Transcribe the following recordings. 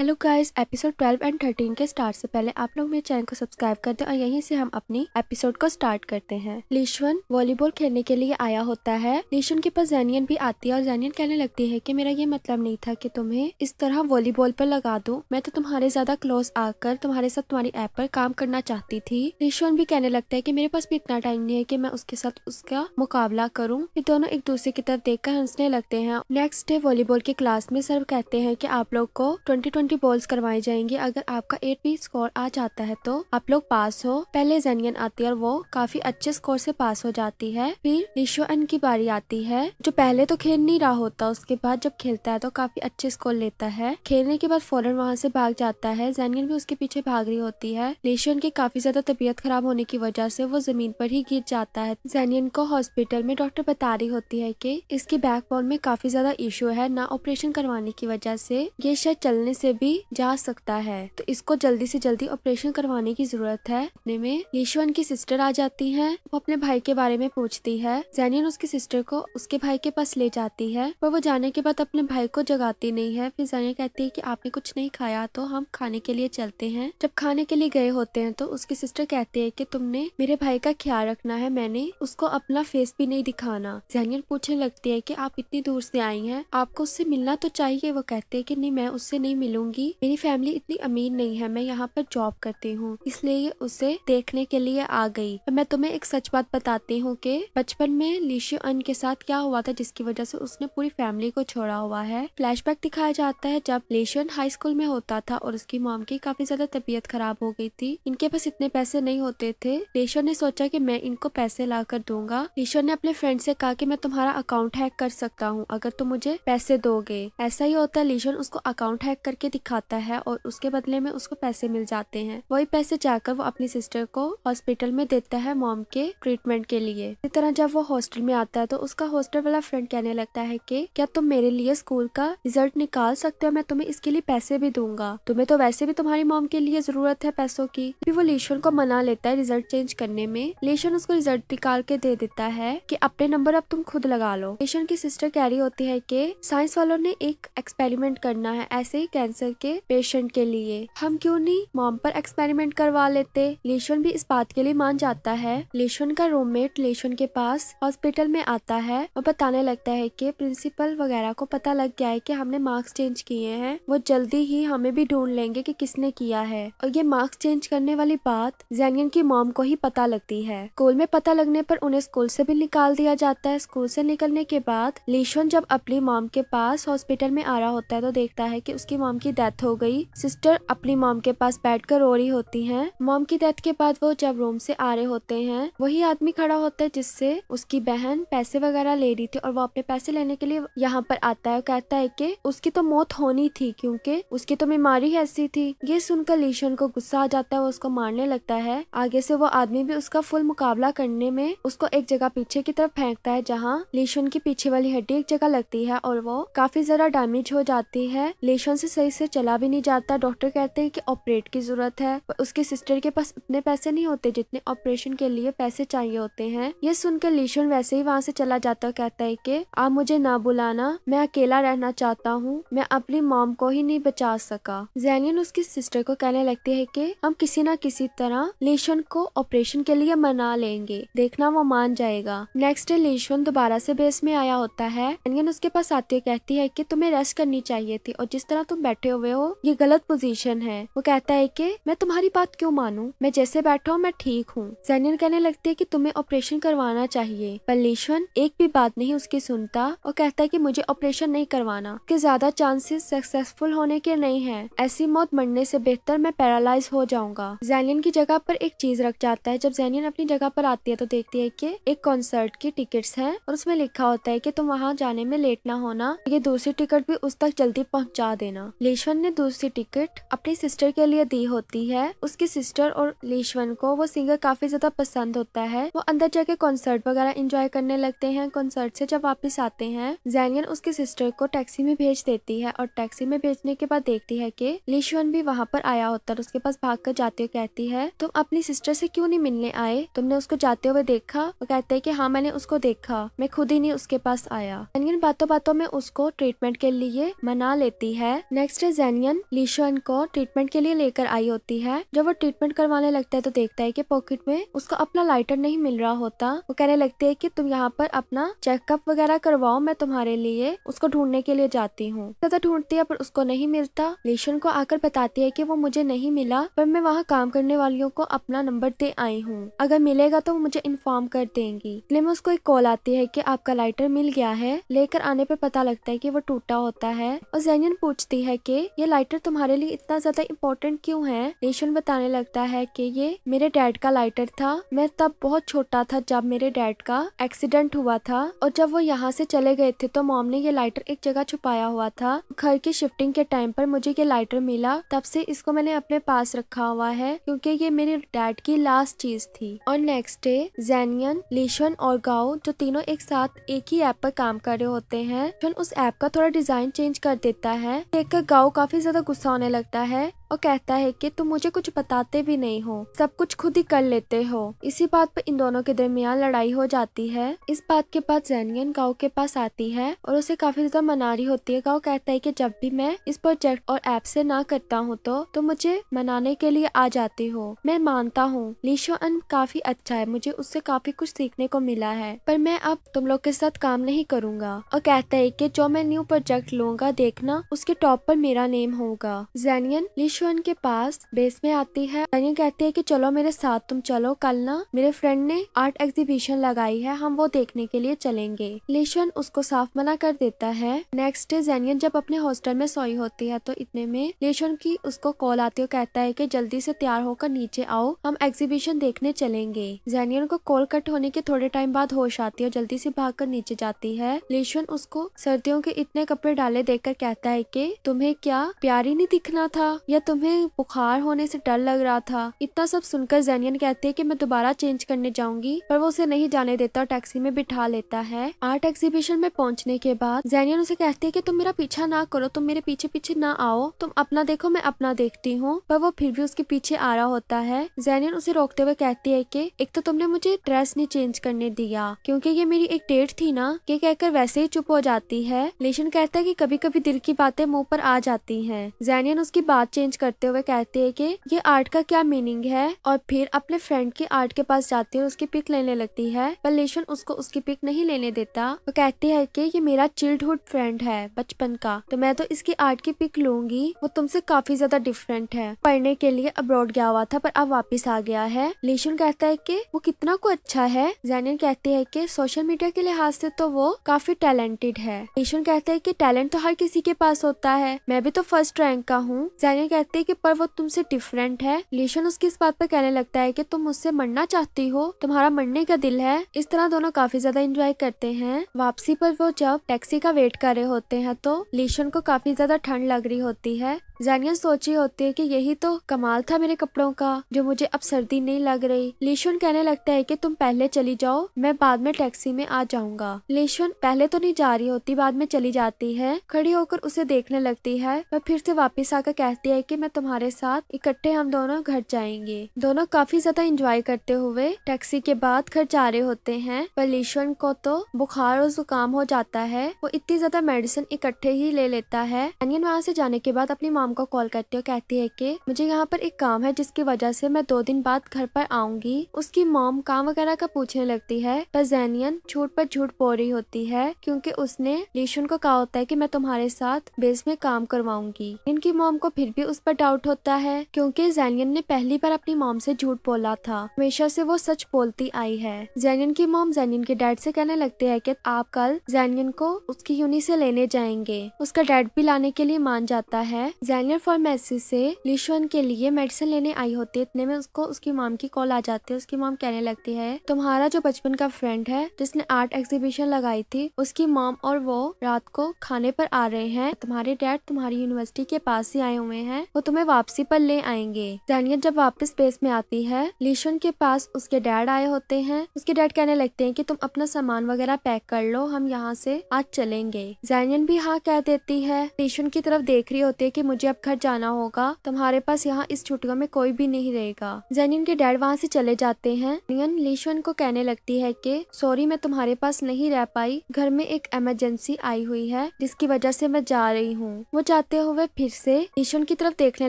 hello guys episode 12 and 13 के start से पहले आप लोग मेरे चैनल को सब्सक्राइब कर दें और यहीं से हम अपनी एपिसोड को स्टार्ट करते हैं लीशवन वॉलीबॉल खेलने के लिए आया होता है लीशवन के पास जैनियन भी आती है और जैनियन कहने लगती है कि मेरा ये मतलब नहीं था कि तुम्हें इस तरह वॉलीबॉल पर लगा दू मैं तो तुम्हारे ज्यादा क्लोज आकर तुम्हारे साथ तुम्हारी ऐप पर काम करना चाहती थी लिशवन भी कहने लगता है की मेरे पास भी इतना टाइम नहीं है की मैं उसके साथ उसका मुकाबला करूँ फिर दोनों एक दूसरे की तरफ देख हंसने लगते हैं नेक्स्ट डे वॉलीबॉल की क्लास में सर कहते हैं की आप लोग को ट्वेंटी ट्वेंटी बॉल्स करवाए जाएंगे अगर आपका एट भी स्कोर आ जाता है तो आप लोग पास हो पहले जेनियन आती है और वो काफी अच्छे स्कोर से पास हो जाती है फिर एन की बारी आती है जो पहले तो खेल नहीं रहा होता उसके बाद जब खेलता है तो काफी अच्छे स्कोर लेता है खेलने के बाद फौरन वहाँ से भाग जाता है जेनियन भी उसके पीछे भाग रही होती है रिशोअन की काफी ज्यादा तबीयत खराब होने की वजह से वो जमीन पर ही गिर जाता है जेनियन को हॉस्पिटल में डॉक्टर बता रही होती है की इसके बैकबोन में काफी ज्यादा इश्यू है ना ऑपरेशन करवाने की वजह से ये शायद चलने से भी जा सकता है तो इसको जल्दी से जल्दी ऑपरेशन करवाने की जरूरत है अपने में यशवन की सिस्टर आ जाती है वो अपने भाई के बारे में पूछती है जैनियन उसकी सिस्टर को उसके भाई के पास ले जाती है पर वो जाने के बाद अपने भाई को जगाती नहीं है फिर जैनियन कहती है की आपने कुछ नहीं खाया तो हम खाने के लिए चलते है जब खाने के लिए गए होते हैं तो उसकी सिस्टर कहती है की तुमने मेरे भाई का ख्याल रखना है मैंने उसको अपना फेस भी नहीं दिखाना जैनियन पूछने लगती है की आप इतनी दूर से आई है आपको उससे मिलना तो चाहिए वो कहते है की नहीं मैं उससे नहीं मिलूंगी करूंगी मेरी फैमिली इतनी अमीर नहीं है मैं यहाँ पर जॉब करती हूँ इसलिए उसे देखने के लिए आ गई मैं तुम्हें एक सच बात बताती हूँ कि बचपन में लीशियो अन के साथ क्या हुआ था जिसकी वजह से उसने पूरी फैमिली को छोड़ा हुआ है फ्लैश दिखाया जाता है जब लेशन हाई स्कूल में होता था और उसकी मॉम की काफी ज्यादा तबीयत खराब हो गई थी इनके पास इतने पैसे नहीं होते थे लेशन ने सोचा की मैं इनको पैसे ला कर दूंगा लेशन ने अपने फ्रेंड से कहा की मैं तुम्हारा अकाउंट हैक कर सकता हूँ अगर तुम मुझे पैसे दोगे ऐसा ही होता है लेशन उसको अकाउंट हैक करके दिखाता है और उसके बदले में उसको पैसे मिल जाते हैं वही पैसे जाकर वो अपनी सिस्टर को हॉस्पिटल में देता है मॉम के ट्रीटमेंट के लिए इसी तरह जब वो हॉस्टल में आता है तो उसका हॉस्टल वाला फ्रेंड कहने लगता है की क्या तुम मेरे लिए स्कूल का रिजल्ट निकाल सकते हो मैं तुम्हें इसके लिए पैसे भी दूंगा तुम्हें तो वैसे भी तुम्हारी मॉम के लिए जरूरत है पैसों की फिर वो लेशन को मना लेता है रिजल्ट चेंज करने में लेशन उसको रिजल्ट निकाल के दे देता है कि अपने नंबर अब तुम खुद लगा लो लेशन की सिस्टर कह रही होती है कि साइंस वालों ने एक एक्सपेरिमेंट करना है ऐसे ही कैंसर कैंसर के पेशेंट के लिए हम क्यों नहीं मॉम पर एक्सपेरिमेंट करवा लेते लेशन भी इस बात के लिए मान जाता है लेशन का रूममेट लेशन के पास हॉस्पिटल में आता है और बताने लगता है कि प्रिंसिपल वगैरह को पता लग गया है कि हमने मार्क्स चेंज किए हैं वो जल्दी ही हमें भी ढूंढ लेंगे कि किसने किया है और ये मार्क्स चेंज करने वाली बात जैनियन की मॉम को ही पता लगती है स्कूल में पता लगने पर उन्हें स्कूल से भी निकाल दिया जाता है स्कूल से निकलने के बाद लेशन जब अपनी मॉम के पास हॉस्पिटल में आ रहा होता है तो देखता है की उसकी मॉम की की डेथ हो गई सिस्टर अपनी मॉम के पास बैठकर रो रही होती हैं मॉम की डेथ के बाद वो जब रूम से आ रहे होते हैं वही आदमी खड़ा होता है जिससे उसकी बहन पैसे वगैरह ले रही थी और वो अपने पैसे लेने के लिए यहाँ पर आता है कहता है की उसकी तो मौत होनी थी क्यूँकी उसकी तो बीमारी ऐसी थी ये सुनकर लीशन को गुस्सा आ जाता है वो उसको मारने लगता है आगे से वो आदमी भी उसका फुल मुकाबला करने में उसको एक जगह पीछे की तरफ फेंकता है जहाँ लीशन की पीछे वाली हड्डी एक जगह लगती है और वो काफी जरा डैमेज हो जाती है लीशन से सही से चला भी नहीं जाता डॉक्टर कहते हैं कि ऑपरेट की ज़रूरत है उसके सिस्टर के पास उतने पैसे नहीं होते जितने ऑपरेशन के लिए पैसे चाहिए होते हैं ये सुनकर लीशन वैसे ही वहाँ से चला जाता कहता है की आप मुझे ना बुलाना मैं अकेला रहना चाहता हूँ मैं अपनी मॉम को ही नहीं बचा सका जैनियन उसकी सिस्टर को कहने लगती है की हम किसी न किसी तरह लीशन को ऑपरेशन के लिए मना लेंगे देखना वो मान जाएगा नेक्स्ट डे लीशोन दोबारा से बेस में आया होता है उसके पास है कहती है की तुम्हें रेस्ट करनी चाहिए थी और जिस तरह तुम बैठे बैठे हुए हो ये गलत पोजीशन है वो कहता है कि मैं तुम्हारी बात क्यों मानूं मैं जैसे बैठा हूँ मैं ठीक हूँ सैनियन कहने लगती है कि तुम्हें ऑपरेशन करवाना चाहिए पल्लीश्वन एक भी बात नहीं उसकी सुनता और कहता है कि मुझे ऑपरेशन नहीं करवाना के ज्यादा चांसेस सक्सेसफुल होने के नहीं है ऐसी मौत मरने से बेहतर मैं पैरालाइज हो जाऊंगा जैनियन की जगह पर एक चीज रख जाता है जब जैनियन अपनी जगह पर आती है तो देखती है की एक कॉन्सर्ट की टिकट्स है और उसमें लिखा होता है की तुम वहाँ जाने में लेट ना होना ये दूसरी टिकट भी उस तक जल्दी पहुँचा देना लेशवन ने दूसरी टिकट अपनी सिस्टर के लिए दी होती है उसकी सिस्टर और लेशवन को वो सिंगर काफी ज्यादा पसंद होता है वो अंदर जाके कॉन्सर्ट वगैरह इंजॉय करने लगते हैं कॉन्सर्ट से जब वापस आते हैं जैनियन उसकी सिस्टर को टैक्सी में भेज देती है और टैक्सी में भेजने के बाद देखती है की लेशवन भी वहाँ पर आया होता है उसके पास भाग कर जाते हुए कहती है तुम अपनी सिस्टर से क्यूँ नहीं मिलने आए तुमने उसको जाते हुए देखा वो कहते है की हाँ मैंने उसको देखा मैं खुद ही नहीं उसके पास आया जैनियन बातों बातों में उसको ट्रीटमेंट के लिए मना लेती है नेक्स्ट जेनियन जैनियन लीशन को ट्रीटमेंट के लिए लेकर आई होती है जब वो ट्रीटमेंट करवाने लगता है तो देखता है कि पॉकेट में उसको अपना लाइटर नहीं मिल रहा होता वो कहने लगते है की तुम यहाँ पर अपना चेकअप वगैरह करवाओ मैं तुम्हारे लिए उसको ढूंढने के लिए जाती हूँ ज्यादा तो ढूंढती है पर उसको नहीं मिलता लीशन को आकर बताती है की वो मुझे नहीं मिला पर मैं वहाँ काम करने वालियों को अपना नंबर दे आई हूँ अगर मिलेगा तो वो मुझे इन्फॉर्म कर देंगी इसलिए मैं उसको एक कॉल आती है की आपका लाइटर मिल गया है लेकर आने पर पता लगता है की वो टूटा होता है और जेनियन पूछती है की ये लाइटर तुम्हारे लिए इतना ज्यादा इम्पोर्टेंट क्यों है रेशम बताने लगता है कि ये मेरे डैड का लाइटर था मैं तब बहुत छोटा था जब मेरे डैड का एक्सीडेंट हुआ था और जब वो यहाँ से चले गए थे तो मॉम ने ये लाइटर एक जगह छुपाया हुआ था घर की शिफ्टिंग के टाइम पर मुझे ये लाइटर मिला तब से इसको मैंने अपने पास रखा हुआ है क्योंकि ये मेरे डैड की लास्ट चीज थी और नेक्स्ट डे जैनियन लेशन और गाओ जो तीनों एक साथ एक ही ऐप पर काम कर रहे होते हैं उस ऐप का थोड़ा डिजाइन चेंज कर देता है देखकर गाओ काफ़ी ज़्यादा गुस्सा होने लगता है और कहता है कि तुम मुझे कुछ बताते भी नहीं हो सब कुछ खुद ही कर लेते हो इसी बात पर इन दोनों के दरमियान लड़ाई हो जाती है इस बात के बाद जैनियन गाँव के पास आती है और उसे काफी ज्यादा मना रही होती है गाँव कहता है की जब भी मैं इस प्रोजेक्ट और ऐप से ना करता हूँ तो, तुम तो मुझे मनाने के लिए आ जाती हो मैं मानता हूँ लीशो अन काफी अच्छा है मुझे उससे काफी कुछ सीखने को मिला है पर मैं अब तुम लोग के साथ काम नहीं करूँगा और कहता है की जो मैं न्यू प्रोजेक्ट लूंगा देखना उसके टॉप पर मेरा नेम होगा जैनियन लीशो शुअन के पास बेस में आती है तनिया कहती है कि चलो मेरे साथ तुम चलो कल ना मेरे फ्रेंड ने आर्ट एग्जीबिशन लगाई है हम वो देखने के लिए चलेंगे लेशन उसको साफ मना कर देता है नेक्स्ट डे जैनियन जब अपने हॉस्टल में सोई होती है तो इतने में लेशन की उसको कॉल आती है कहता है की जल्दी से तैयार होकर नीचे आओ हम एग्जीबिशन देखने चलेंगे जैनियन को कॉल कट होने के थोड़े टाइम बाद होश आती है जल्दी से कर नीचे जाती है लेशन उसको सर्दियों के इतने कपड़े डाले देखकर कहता है की तुम्हें क्या प्यारी नहीं दिखना था या तुम्हें बुखार होने से डर लग रहा था इतना सब सुनकर जैनियन कहती है कि मैं दोबारा चेंज करने जाऊंगी पर वो उसे नहीं जाने देता और टैक्सी में बिठा लेता है आर्ट एग्जीबिशन में पहुंचने के बाद जैनियन उसे कहती है कि तुम मेरा पीछा ना करो तुम मेरे पीछे पीछे ना आओ तुम अपना देखो मैं अपना देखती हूँ पर वो फिर भी उसके पीछे आ रहा होता है जैनियन उसे रोकते हुए कहती है की एक तो तुमने मुझे ड्रेस नहीं चेंज करने दिया क्यूँकी ये मेरी एक डेट थी ना ये कहकर वैसे ही चुप हो जाती है लेशन कहता है की कभी कभी दिल की बातें मुँह पर आ जाती है जैनियन उसकी बात चेंज करते हुए कहती है कि ये आर्ट का क्या मीनिंग है और फिर अपने फ्रेंड के आर्ट के पास जाती है और उसकी पिक लेने लगती है पर लेशन उसको उसकी पिक नहीं लेने देता वो कहती है कि ये मेरा चाइल्डहुड फ्रेंड है बचपन का तो मैं तो इसकी आर्ट की पिक लूंगी वो तुमसे काफी ज्यादा डिफरेंट है पढ़ने के लिए अब्रॉड गया हुआ था पर अब वापिस आ गया है लेशन कहता है की वो कितना को अच्छा है जैनियन कहती है की सोशल मीडिया के लिहाज से तो वो काफी टैलेंटेड है लेशन कहते हैं की टैलेंट तो हर किसी के पास होता है मैं भी तो फर्स्ट रैंक का हूँ जैनियन कहते सकती है कि पर वो तुमसे डिफरेंट है लीशन उसकी इस बात पर कहने लगता है कि तुम मुझसे मरना चाहती हो तुम्हारा मरने का दिल है इस तरह दोनों काफी ज्यादा इंजॉय करते हैं वापसी पर वो जब टैक्सी का वेट कर रहे होते हैं तो लीशन को काफी ज्यादा ठंड लग रही होती है जानिया सोच रही होती है कि यही तो कमाल था मेरे कपड़ों का जो मुझे अब सर्दी नहीं लग रही लीशुन कहने लगता है कि तुम पहले चली जाओ मैं बाद में टैक्सी में आ जाऊंगा लीशुन पहले तो नहीं जा रही होती बाद में चली जाती है खड़ी होकर उसे देखने लगती है वह फिर से वापिस आकर कहती है की मैं तुम्हारे साथ इकट्ठे हम दोनों घर जाएंगे दोनों काफी ज्यादा इंजॉय करते हुए टैक्सी के बाद घर जा रहे होते हैं पर लीशुन को तो बुखार और जुकाम हो जाता है वो इतनी ज्यादा मेडिसिन इकट्ठे ही ले लेता है अनियन वहाँ से जाने के बाद अपनी मामा शाम को कॉल करती है कहती है कि मुझे यहाँ पर एक काम है जिसकी वजह से मैं दो दिन बाद घर पर आऊंगी उसकी मॉम काम वगैरह का पूछने लगती है पर जैनियन झूठ पर झूठ बोल रही होती है क्योंकि उसने लीशुन को कहा होता है कि मैं तुम्हारे साथ बेस में काम करवाऊंगी इनकी मॉम को फिर भी उस पर डाउट होता है क्योंकि जैनियन ने पहली बार अपनी मॉम से झूठ बोला था हमेशा से वो सच बोलती आई है जैनियन की मॉम जैनियन के डैड से कहने लगती है की आप कल जैनियन को उसकी यूनि से लेने जाएंगे उसका डैड भी लाने के लिए मान जाता है फॉर फार्मेसी से लिशवन के लिए मेडिसिन लेने आई होती है इतने में उसको उसकी माम की कॉल आ जाती है उसकी माम कहने लगती है तुम्हारा जो बचपन का फ्रेंड है जिसने आर्ट एग्जीबिशन लगाई थी उसकी माम और वो रात को खाने पर आ रहे हैं तुम्हारे डैड तुम्हारी यूनिवर्सिटी के पास ही आए हुए हैं वो तुम्हें वापसी पर ले आएंगे डैनियल जब वापस स्पेस में आती है लिशन के पास उसके डैड आए होते हैं उसके डैड कहने लगते है की तुम अपना सामान वगैरह पैक कर लो हम यहाँ से आज चलेंगे जैनियन भी हाँ कह देती है लिशन की तरफ देख रही होती है की मुझे अब घर जाना होगा तुम्हारे पास यहाँ इस छुट्टियों में कोई भी नहीं रहेगा जेनियन के डैड वहाँ से चले जाते हैं नियन लीशवन को कहने लगती है कि सॉरी मैं तुम्हारे पास नहीं रह पाई घर में एक इमरजेंसी आई हुई है जिसकी वजह से मैं जा रही हूँ वो जाते हुए फिर से लीशवन की तरफ देखने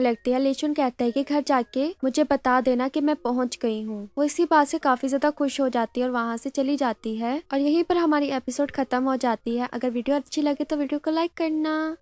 लगती है लीशवन कहते है की घर जाके मुझे बता देना की मैं पहुँच गई हूँ वो इसी बात से काफी ज्यादा खुश हो जाती है और वहाँ से चली जाती है और यही पर हमारी एपिसोड खत्म हो जाती है अगर वीडियो अच्छी लगे तो वीडियो को लाइक करना